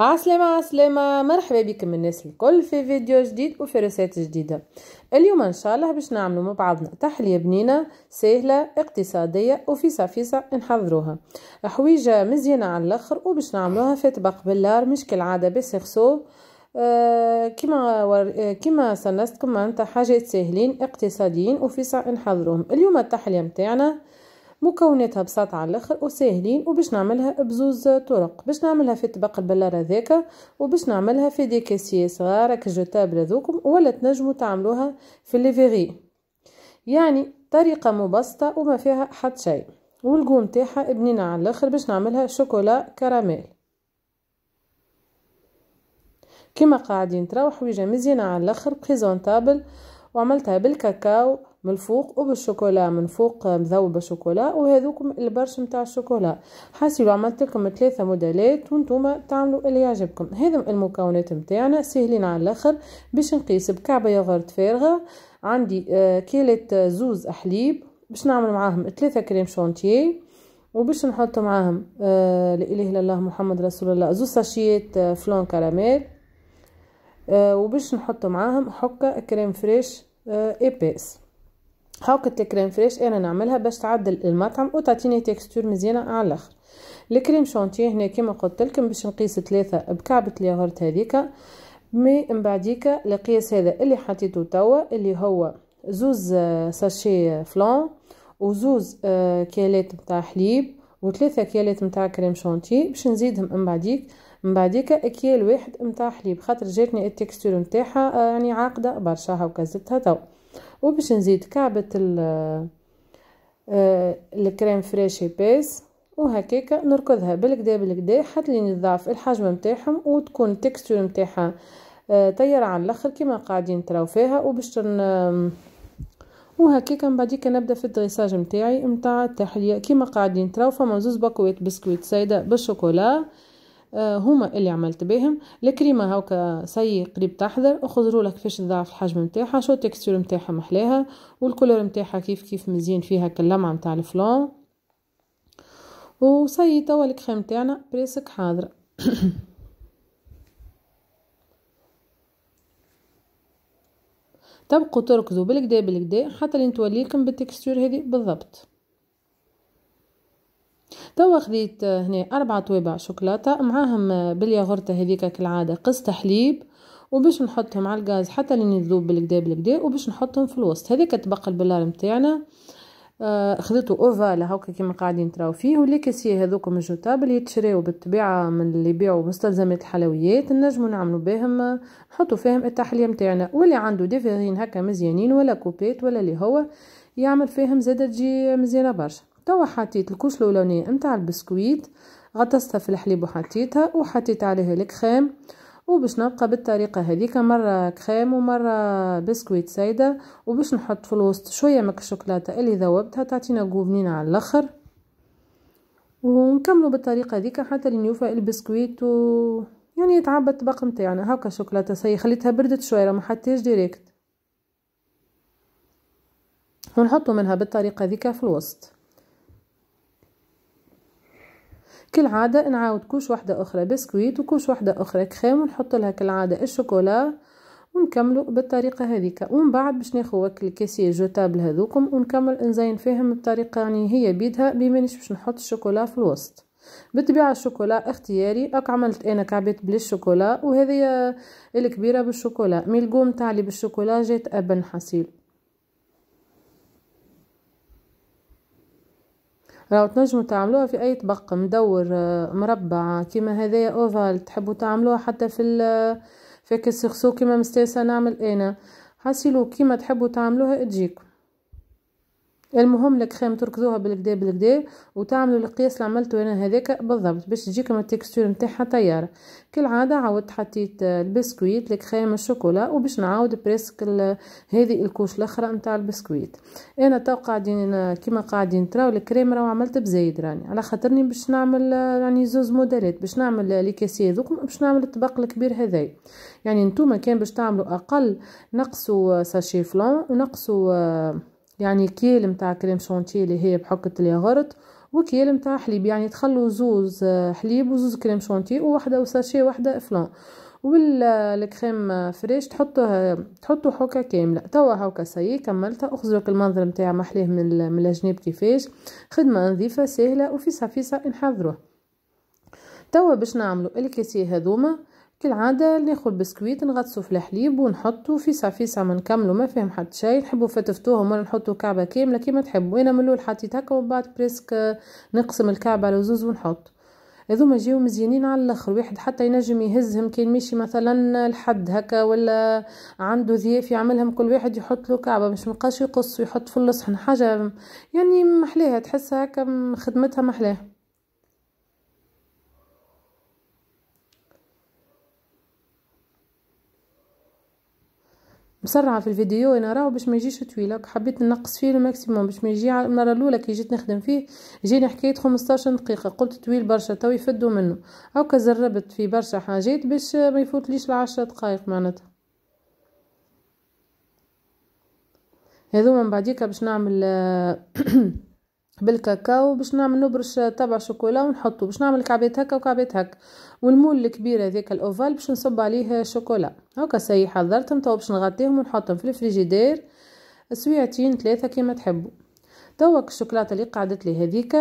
عسلامة عسلامة مرحبا بكم الناس الكل في فيديو جديد وفي رسالة جديدة اليوم ان شاء الله باش نعملو مع بعضنا تحلية بنينة سهلة اقتصادية وفي صفيصة نحضروها حويجة مزيانة على الاخر وباش نعملوها في طبق باللار مش كالعادة بسخسو آه كما ور... آه، كما سنستكم انت حاجات ساهلين اقتصاديين وفي نحضروهم اليوم التحلية متاعنا مكوناتها بساطة على الاخر وساهلين وباش نعملها بزوز طرق باش نعملها في طبق البلار ذاك وباش نعملها في دي كاسية صغار كجوتابل هذوكم ولا تنجموا تعملوها في ليفيغي يعني طريقة مبسطة وما فيها حد شيء والقوم تاعها بنينة على الاخر باش نعملها شوكولا كراميل كما قاعدين تروح حويجه مزيانه على الاخر بريزونتابل وعملتها بالكاكاو من الفوق وبالشوكولا من فوق آه، مذوبه شوكولا وهذوكم البرش نتاع الشوكولا حاسيلو عملت لكم ثلاثه موديلات وانتم تعملوا اللي يعجبكم هذم المكونات نتاعنا ساهلين على الاخر باش نقيس بكعبه ياغورت فارغه عندي آه، كيلة آه، زوز حليب باش نعمل معاهم ثلاثة كريم شونتيي وباش نحط معاهم لا اله الا الله محمد رسول الله زوز ساشيات فلون كراميل وباش نحط معاهم حكة كريم فريش ايباس حوكة الكريم فريش انا نعملها باش تعدل المطعم وتعطيني تكستور مزيانه على الاخر الكريم شانتيه هنا كما قلت لكم باش نقيس ثلاثة بكعبة الياغورت هذيك مي من بعديك القياس هذا اللي حطيته توا اللي هو زوز ساشي فلان وزوز كيالات متاع حليب وثلاثة كيالات متاع كريم شانتيه باش نزيدهم من بعديك من بعديك اكيال واحد متاع حليب خاطر جاتني التكستور متاعها يعني عاقده برشا هاكا زدتها توا وباش نزيد كعبة آه، الكريم فريشي بيس وهكاكا نركضها بالكدا بالكدا حتى لين يضعف الحجم نتاعهم وتكون التكستور نتاعها آه، طيارة على الاخر كيما قاعدين تراو فيها وباش وهكاكا من بعديك نبدا في الدريساج نتاعي نتاع التحليه كيما قاعدين تراو فما زوز بكويت بسكويت سايده بالشوكولا آه، هما اللي عملت بهم الكريمة هاكا سي قريب تحضر اخزروا لك كيفاش تضاعف الحجم نتاعها شو التكستور نتاعها محلاها والكولور نتاعها كيف كيف مزيان فيها كاللمعة نتاع الفلون وسي توا الكريم تاعنا بريسك حاضرة تبقوا تركزوا بالكدا بالكدا حتى لين توليكم بالتكستور هذه بالضبط توا خديت هنا أربع طوابع شوكولاتة معاهم بالياغورتا هذيك كالعادة قسط حليب وباش نحطهم على الغاز حتى لين يذوب بالكدا بالكدا وباش نحطهم في الوسط هذيك تبقى البلار نتاعنا آه اوفال هاكا كيما قاعدين تراو فيه ولي كاسيه هذوك من يتشريو بالطبيعه من اللي يبيعوا مستلزمات الحلويات نجمو نعملو بهم نحطو فيهم التحليه نتاعنا واللي عنده ديفيرين هكا مزيانين ولا كوبيت ولا اللي هو يعمل فيهم زاده تجي مزيانه برشا توا حطيت الكوس الاولانيه نتاع البسكويت غطستها في الحليب وحطيتها وحطيت عليها الكريم وباش نبقى بالطريقه هذيك مره كريم ومره بسكويت سايده وباش نحط في الوسط شويه من الشوكولاته اللي ذوبتها تعطينا جوبنين على الاخر ونكملوا بالطريقه هذيك حتى لين يوفى البسكويت و يعني يتعبى الطبق نتاعنا هكا شوكولاته سي خليتها بردت شويه ما حطيتش ديريكت ونحطوا منها بالطريقه هذيك في الوسط كالعادة نعاود كوش واحدة أخرى بسكويت وكوش واحدة أخرى كخام ونحط لها كالعادة الشوكولا ونكملوا بالطريقة هذيك ومن بعد باش ناخذ الكاسية جوتابل هذوكم ونكمل نزين فيهم بطريقة يعني هي بيدها بمانيش باش نحط الشوكولا في الوسط بالطبيعة الشوكولا اختياري اك عملت انا كعبات بالشوكولا وهذه الكبيرة بالشوكولا مي القوم بالشوكولا جات ابن حصيل راهو تنجموا تعملوها في اي طبق مدور آه، مربع كيما هذايا اوفال تحبوا تعملوها حتى في آه، في السرسو كيما مستاسه نعمل انا حاسيلو كيما تحبوا تعملوها تجيكم المهم الكريم تركزوها بالكدا بالكدا وتعملوا القياس اللي عملته انا هذاك بالضبط باش تجيكم التكستور نتاعها طياره كالعاده عاودت حطيت البسكويت الكريم الشوكولا وباش نعاود بريسك هذه الكوش الاخرى نتاع البسكويت انا تو قاعدين كيما قاعدين تراو الكريم راهو عملت بزايد راني على خاطرني باش نعمل راني يعني زوز موديلات باش نعمل لي كاسيه دوك باش نعمل الطبق الكبير هذايا يعني نتوما كان باش تعملوا اقل نقصوا ساشي فلون ونقصوا يعني كيل متاع كريم شونتي اللي هي بحكة الياغورت وكيل متاع حليب يعني تخلو زوز آه، حليب وزوز كريم شونتي وواحدة وساشيه واحدة افلان والكريم آه، آه، فريش تحطوها تحطو حوكا كامله توا هاكا سي كملتها اخزرك المنظر نتاع محليه من من الجناب كيفاش خدمه نظيفه سهله وفيسا فيسا نحضروه توا باش نعملو الكاسيه هذوما كالعادة ناخد بسكويت نغطسه في الحليب ونحطه فيسع فيسع ما نكمله ما فيهم حد شيء نحبوا فتفتوه ولا نحطوا كعبة كاملة كيما تحبوا انا من الاول حطيت هكا ومن بعد بريسك آه، نقسم الكعبة على زوز ونحط هذوما جيو مزيانين على الاخر واحد حتى ينجم يهزهم كان ماشي مثلا لحد هكا ولا عنده ضياف يعملهم كل واحد يحط له كعبه مش مقاش يقص ويحط في الصحن حاجه يعني محلاها تحسها هكا خدمتها محلاها مسرعه في الفيديو انا راهو باش ما يجيش طويل حبيت نقص فيه الماكسيموم باش ما يجي المره الاولى كي جيت نخدم فيه جيني حكايه 15 دقيقه قلت طويل برشا تو يفدوا منه هاكا زربت في برشا حاجات باش ما يفوتليش العشرة دقائق معناتها هذو من بعديكا باش نعمل بالكاكاو باش نعمل نبرش طبع شوكولا ونحطه باش نعمل كعبات هكا وكعبات هكا والمول الكبير هذاك الاوفال باش نصب عليه شوكولا هكا سي حضرتهم تو باش نغطيهم ونحطهم في الفريجيدير سويعتين ثلاثه كيما تحبوا توك الشوكولاته اللي قعدت لي هذيك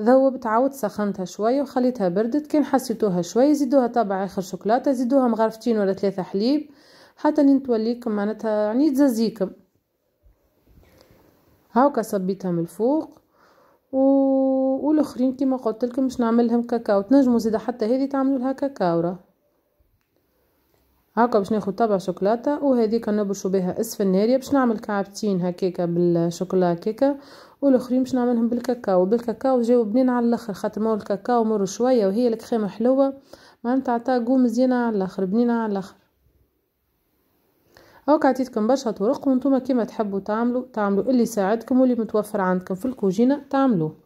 ذوبت عاود سخنتها شويه وخليتها بردت كان حسيتوها شويه زيدوها طبع اخر شوكولاته زيدوها مغرفتين ولا ثلاثه حليب حتى لين توليكم معناتها يعني تزازيكم هاكا صبيتها من الفوق و... والاخرين كما قلت لكم باش نعملهم كاكاو تنجموا زيد حتى هذه تعملوا لها كاكاو راه باش ناخد طبع شوكولاته وهذه كنبرشوا بها اسفناريا باش نعمل كعبتين هكاكا بالشوكولا هكاكا والاخرين باش نعملهم بالكاكاو بالكاكاو جاو بنين على الاخر خاطر مول الكاكاو مر شويه وهي الكريمه حلوه معناتها عطا قوم مزيانه على الاخر بنينه على الاخر هاك عطيتكم برشا طرق وانتم كيما تحبوا تعملوا تعملوا اللي يساعدكم واللي متوفر عندكم في الكوجينه تعملوه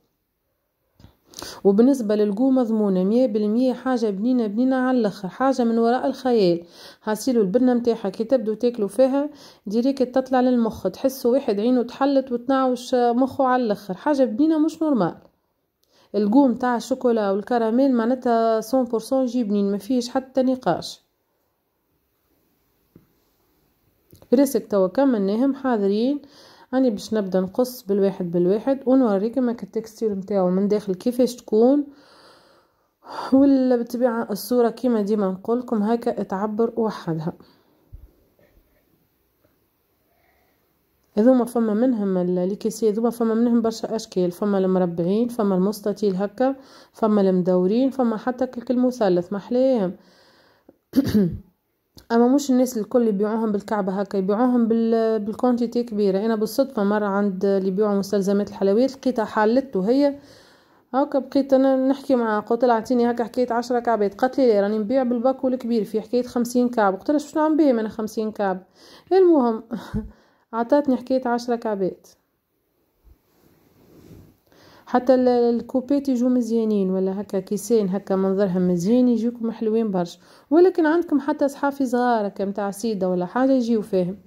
وبالنسبه للقو مضمونه مية بالمية حاجه بنينه بنينه على الاخر حاجه من وراء الخيال حاسيلو البنه متاعها كي تبدو تاكلوا فيها ديريكت تطلع للمخ تحسوا واحد عينه تحلت وتنعوش مخه على الاخر حاجه بنينه مش نورمال الجو نتاع الشوكولا والكراميل معناتها 100% جبنين ما فيهش حتى نقاش برسك توا كملناهم حاضرين راني باش نبدا نقص بالواحد بالواحد ونوريكم هكا التكستير نتاعو من داخل كيفاش تكون ولا بالطبيعه الصوره كيما ديما نقولكم هكا تعبر وحدها هذوما فما منهم الكيسي هذوما فما منهم برشا اشكال فما المربعين فما المستطيل هكا فما المدورين فما حتى كلك المثلث محليهم اما مش الناس الكل يبيعوهم بالكعبة هكا يبيعوهم بالكونتيتي كبيرة انا بالصدفة مرة عند اللي يبيعوا مستلزمات الحلويات لقيتها حالته هي هكا بقيت انا نحكي معها قلت لها اعطيني هكا حكايه عشرة كعبات قالت لي راني نبيع بالباكو الكبير في حكايه خمسين كعب قلت لها شنو عم بيه من خمسين كعب المهم عطاتني حكايه عشرة كعبات حتى الكوبات يجو مزيانين ولا هكا كيسين هكا منظرهم مزيان يجيكم حلوين برشا ولكن عندكم حتى صحافي صغار هكا متاع سيده ولا حاجه يجيو فاهم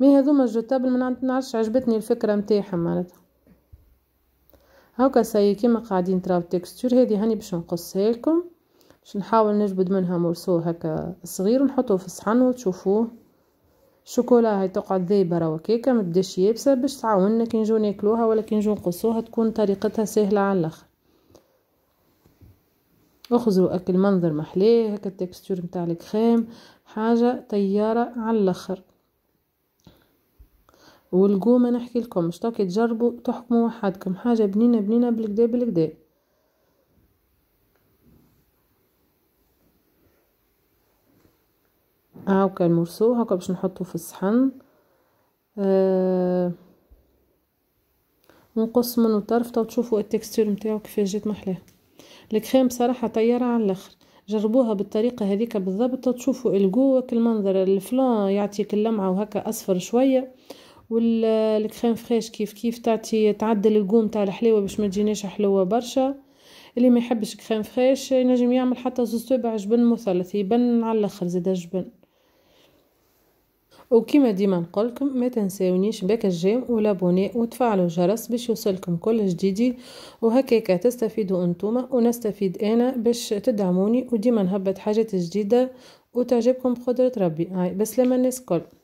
مي هذوما من ما نعرفش عجبتني الفكره متاعهم معناتها هاكا سي كيما قاعدين تراو التكستور هذي هاني باش نقصها لكم باش نحاول نجبد منها مرسو هكا صغير ونحطوه في الصحن وتشوفوه شوكولا هاي تقعد ذايبه راهو كيكه ما تبداش يابسه باش تعاوننا كي نجو ناكلوها ولا كي نجو نقصوها تكون طريقتها سهله على الاخر اخذوا اكل منظر محلاه هكا التكستور نتاع الكريم حاجه طياره على الاخر والقومه نحكي لكم مش تجربوا تحكموا وحدكم حاجه بنينه بنينه بالكدا بالكدا كان مرسو هاكا باش نحطو في الصحن آه نقص منو طرف تو تشوفوا التكستور نتاعو كيفاش جات محلاه الكريم بصراحه طياره على الاخر جربوها بالطريقه هذيك بالضبط تشوفوا الجوك المنظر الفلان يعطيك اللمعه وهكا اصفر شويه والكريم فريش كيف كيف تعطي تعدل القوم نتاع الحلاوه باش ما تجينيش حلوه برشا اللي ما يحبش كريم فريش ينجم يعمل حتى زوج تبع جبن مثلث يبن على الاخر زاد جبن وكما ديما نقولكم ما تنساونيش باك الجيم ولابوني وتفعلوا الجرس باش يوصلكم كل جديد وهكاك تستفيدوا انتوما ونستفيد انا باش تدعموني وديما نهبط حاجات جديده وتعجبكم بقدره ربي هاي بسلامة الناس كل